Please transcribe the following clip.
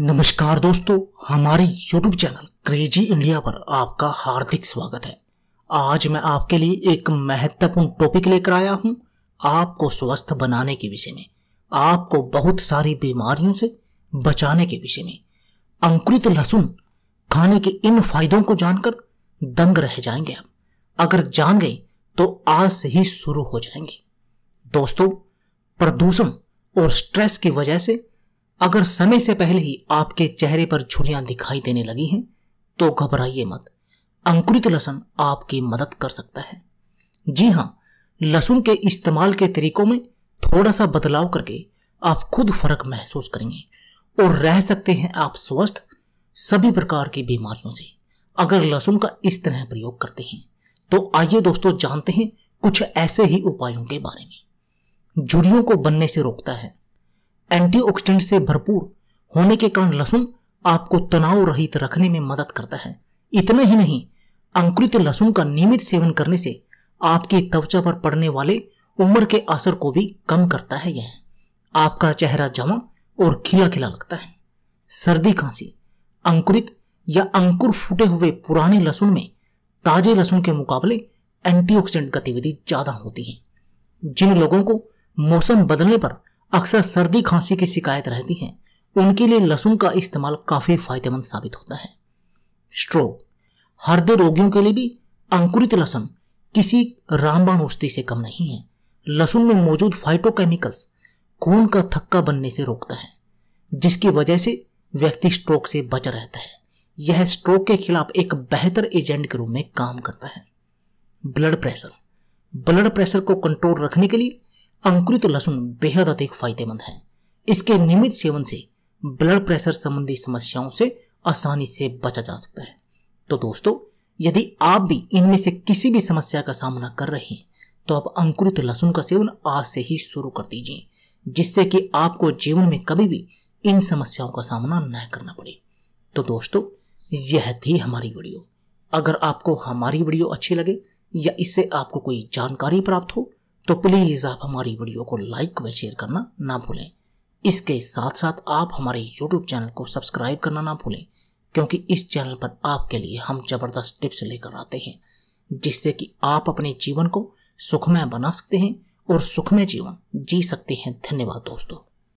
नमस्कार दोस्तों हमारे YouTube चैनल क्रेजी इंडिया पर आपका हार्दिक स्वागत है आज मैं आपके लिए एक महत्वपूर्ण टॉपिक लेकर आया हूं आपको स्वस्थ बनाने के विषय में आपको बहुत सारी बीमारियों से बचाने के विषय में अंकुरित लहसुन खाने के इन फायदों को जानकर दंग रह जाएंगे आप अगर जान गए तो आज से ही शुरू हो जाएंगे दोस्तों प्रदूषण और स्ट्रेस की वजह से अगर समय से पहले ही आपके चेहरे पर झुरियां दिखाई देने लगी हैं तो घबराइए मत अंकुरित लहसुन आपकी मदद कर सकता है जी हाँ लहसुन के इस्तेमाल के तरीकों में थोड़ा सा बदलाव करके आप खुद फर्क महसूस करेंगे और रह सकते हैं आप स्वस्थ सभी प्रकार की बीमारियों से अगर लहसुन का इस तरह प्रयोग करते हैं तो आइए दोस्तों जानते हैं कुछ ऐसे ही उपायों के बारे में झुरियों को बनने से रोकता है एंटीऑक्सीडेंट से भरपूर होने के कारण लहसुन आपको तनाव रहित रखने में मदद करता है इतना ही नहीं अंकुरित लहसुन का नियमित सेवन करने से आपकी त्वचा पर पड़ने वाले उम्र के असर को भी कम करता है यह आपका चेहरा जमा और खिला खिला लगता है सर्दी खांसी अंकुरित या अंकुर फूटे हुए पुराने लहसुन में ताजे लहसुन के मुकाबले एंटीऑक्सीडेंट गतिविधि ज़्यादा होती है जिन लोगों को मौसम बदलने पर अक्सर सर्दी खांसी की शिकायत रहती है उनके लिए लहसुन का इस्तेमाल काफ़ी फायदेमंद साबित होता है स्ट्रोक हृदय रोगियों के लिए भी अंकुरित लहसुन किसी रामबाण औषधि से कम नहीं है लहसुन में मौजूद फाइटोकेमिकल्स खून का थक्का बनने से रोकता है जिसकी वजह से व्यक्ति स्ट्रोक से बचा रहता है यह स्ट्रोक के खिलाफ एक बेहतर एजेंट के रूप में काम करता है ब्लड प्रेशर ब्लड प्रेशर को कंट्रोल रखने के लिए अंकुरित लहसुन बेहद अधिक फायदेमंद है इसके नियमित सेवन से ब्लड प्रेशर संबंधी समस्याओं से आसानी से बचा जा सकता है तो दोस्तों यदि आप भी इनमें से किसी भी समस्या का सामना कर रहे हैं तो आप अंकुरित लहसुन का सेवन आज से ही शुरू कर दीजिए जिससे कि आपको जीवन में कभी भी इन समस्याओं का सामना न करना पड़े तो दोस्तों यह थी हमारी वीडियो अगर आपको हमारी वीडियो अच्छी लगे या इससे आपको कोई जानकारी प्राप्त हो तो प्लीज़ आप हमारी वीडियो को लाइक व शेयर करना ना भूलें इसके साथ साथ आप हमारे यूट्यूब चैनल को सब्सक्राइब करना ना भूलें क्योंकि इस चैनल पर आपके लिए हम जबरदस्त टिप्स लेकर आते हैं जिससे कि आप अपने जीवन को सुखमय बना सकते हैं और सुखमय जीवन जी सकते हैं धन्यवाद दोस्तों